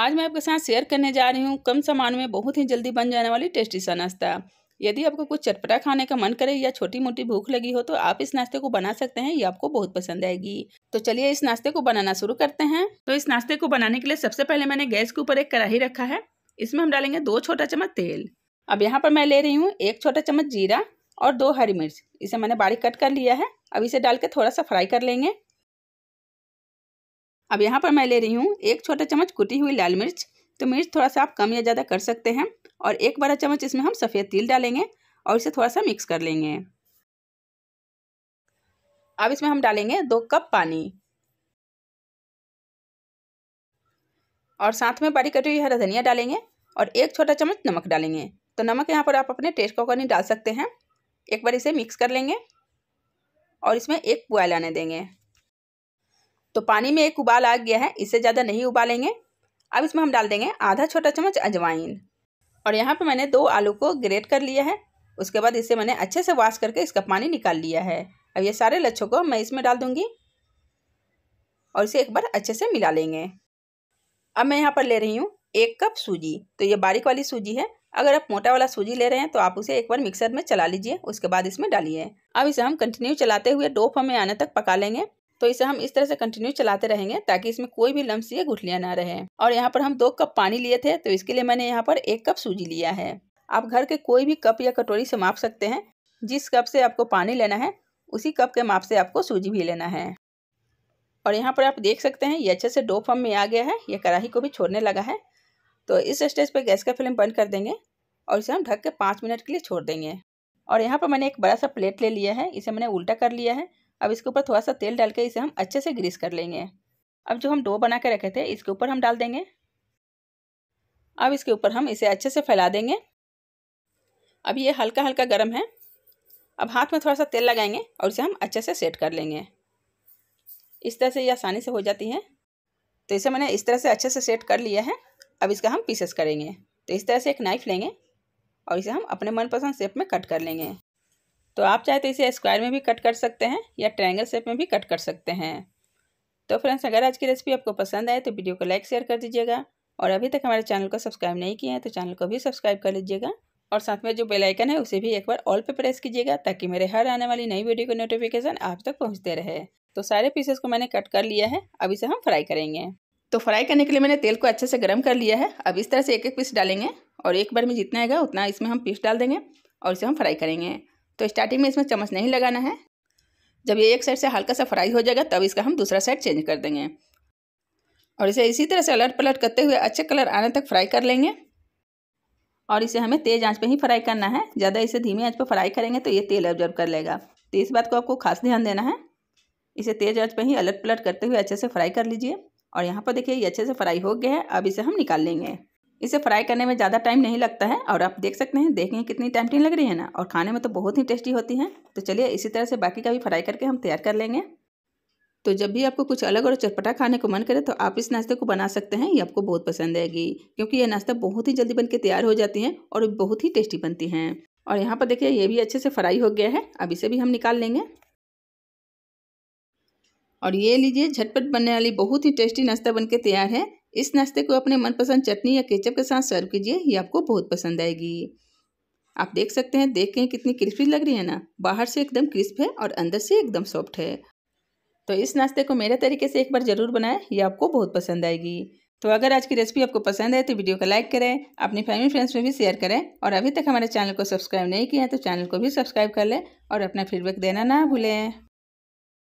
आज मैं आपके साथ शेयर करने जा रही हूँ कम सामान में बहुत ही जल्दी बन जाने वाली टेस्टी सा नाश्ता यदि आपको कुछ चटपटा खाने का मन करे या छोटी मोटी भूख लगी हो तो आप इस नाश्ते को बना सकते हैं ये आपको बहुत पसंद आएगी तो चलिए इस नाश्ते को बनाना शुरू करते हैं तो इस नाश्ते को बनाने के लिए सबसे पहले मैंने गैस के ऊपर एक कढ़ाई रखा है इसमें हम डालेंगे दो छोटा चम्मच तेल अब यहाँ पर मैं ले रही हूँ एक छोटा चम्मच जीरा और दो हरी मिर्च इसे मैंने बारीक कट कर लिया है अब इसे डाल के थोड़ा सा फ्राई कर लेंगे अब यहाँ पर मैं ले रही हूँ एक छोटा चम्मच कुटी हुई लाल मिर्च तो मिर्च थोड़ा सा आप कम या ज़्यादा कर सकते हैं और एक बड़ा चम्मच इसमें हम सफ़ेद तिल डालेंगे और इसे थोड़ा सा मिक्स कर लेंगे अब इसमें हम डालेंगे दो कप पानी और साथ में बारीक कटी हुई हरा धनिया डालेंगे और एक छोटा चम्मच नमक डालेंगे तो नमक यहाँ पर आप अपने टेस्ट के अकॉर्डिंग डाल सकते हैं एक बार इसे मिक्स कर लेंगे और इसमें एक बॉयल आने देंगे तो पानी में एक उबाल आ गया है इससे ज़्यादा नहीं उबालेंगे अब इसमें हम डाल देंगे आधा छोटा चम्मच अजवाइन और यहाँ पर मैंने दो आलू को ग्रेट कर लिया है उसके बाद इसे मैंने अच्छे से वॉश करके इसका पानी निकाल लिया है अब ये सारे लच्छों को मैं इसमें डाल दूँगी और इसे एक बार अच्छे से मिला लेंगे अब मैं यहाँ पर ले रही हूँ एक कप सूजी तो ये बारीक वाली सूजी है अगर आप मोटा वाला सूजी ले रहे हैं तो आप उसे एक बार मिक्सर में चला लीजिए उसके बाद इसमें डालिए अब इसे हम कंटिन्यू चलाते हुए डोप हमें आने तक पका लेंगे तो इसे हम इस तरह से कंटिन्यू चलाते रहेंगे ताकि इसमें कोई भी लम्स या गुठलियाँ ना रहे और यहाँ पर हम दो कप पानी लिए थे तो इसके लिए मैंने यहाँ पर एक कप सूजी लिया है आप घर के कोई भी कप या कटोरी से माप सकते हैं जिस कप से आपको पानी लेना है उसी कप के माप से आपको सूजी भी लेना है और यहाँ पर आप देख सकते हैं ये अच्छे से डो फॉर्म में आ गया है ये कढ़ाई को भी छोड़ने लगा है तो इस स्टेज पर गैस का फ्लेम बंद कर देंगे और इसे हम ढक के पाँच मिनट के लिए छोड़ देंगे और यहाँ पर मैंने एक बड़ा सा प्लेट ले लिया है इसे मैंने उल्टा कर लिया है अब इसके ऊपर थोड़ा सा तेल डाल के इसे हम अच्छे से ग्रीस कर लेंगे अब जो हम डो बना के रखे थे इसके ऊपर हम डाल देंगे अब इसके ऊपर हम इसे अच्छे से फैला देंगे अब ये हल्का हल्का गर्म है अब हाथ में थोड़ा सा तेल लगाएंगे और इसे हम अच्छे से सेट कर लेंगे इस तरह से ये आसानी से हो जाती है तो इसे मैंने इस तरह से अच्छे से सेट कर लिया है अब इसका हम पीसेस करेंगे तो इस तरह से एक नाइफ़ लेंगे और इसे हम अपने मनपसंद शेप में कट कर लेंगे तो आप चाहे तो इसे स्क्वायर में भी कट कर सकते हैं या ट्रायंगल शेप में भी कट कर सकते हैं तो फ्रेंड्स अगर आज की रेसिपी आपको पसंद आए तो वीडियो को लाइक शेयर कर दीजिएगा और अभी तक हमारे चैनल को सब्सक्राइब नहीं किया है तो चैनल को भी सब्सक्राइब कर लीजिएगा और साथ में जो बेल आइकन है उसे भी एक बार ऑल पे प्रेस कीजिएगा ताकि मेरे हर आने वाली नई वीडियो की नोटिफिकेशन आप तक पहुंचते रहे तो सारे पीसेस को मैंने कट कर लिया है अब इसे हम फ्राई करेंगे तो फ्राई करने के लिए मैंने तेल को अच्छे से गर्म कर लिया है अब इस तरह से एक एक पीस डालेंगे और एक बार में जितना आएगा उतना इसमें हम पीस डाल देंगे और इसे हम फ्राई करेंगे तो स्टार्टिंग में इसमें चम्मच नहीं लगाना है जब ये एक साइड से हल्का सा फ्राई हो जाएगा तब इसका हम दूसरा साइड चेंज कर देंगे और इसे इसी तरह से अलट पलट करते हुए अच्छे कलर आने तक फ्राई कर लेंगे और इसे हमें तेज़ आंच पे ही फ्राई करना है ज़्यादा इसे धीमी आंच पर फ्राई करेंगे तो ये तेल ऑब्जर्व कर लेगा तो इस बात को आपको खास ध्यान देना है इसे तेज़ आंच पर ही अलट पलट करते हुए अच्छे से फ्राई कर लीजिए और यहाँ पर देखिए ये अच्छे से फ्राई हो गया है अब इसे हम निकाल लेंगे इसे फ्राई करने में ज़्यादा टाइम नहीं लगता है और आप देख सकते हैं देखें कितनी टेम्पटिंग लग रही है ना और खाने में तो बहुत ही टेस्टी होती है तो चलिए इसी तरह से बाकी का भी फ्राई करके हम तैयार कर लेंगे तो जब भी आपको कुछ अलग और चटपटा खाने को मन करे तो आप इस नाश्ते को बना सकते हैं ये आपको बहुत पसंद आएगी क्योंकि ये नाश्ता बहुत ही जल्दी बन के तैयार हो जाती है और बहुत ही टेस्टी बनती हैं और यहाँ पर देखिए ये भी अच्छे से फ्राई हो गया है अब इसे भी हम निकाल लेंगे और ये लीजिए झटपट बनने वाली बहुत ही टेस्टी नाश्ता के तैयार है इस नाश्ते को अपने मनपसंद चटनी या केचप के साथ सर्व कीजिए ये आपको बहुत पसंद आएगी आप देख सकते हैं देख के कितनी क्रिस्पी लग रही है ना बाहर से एकदम क्रिस्प है और अंदर से एकदम सॉफ्ट है तो इस नाश्ते को मेरे तरीके से एक बार ज़रूर बनाएं ये आपको बहुत पसंद आएगी तो अगर आज की रेसिपी आपको पसंद है तो वीडियो को लाइक करें अपनी फैमिली फ्रेंड्स में भी शेयर करें और अभी तक हमारे चैनल को सब्सक्राइब नहीं किया है तो चैनल को भी सब्सक्राइब कर लें और अपना फीडबैक देना ना भूलें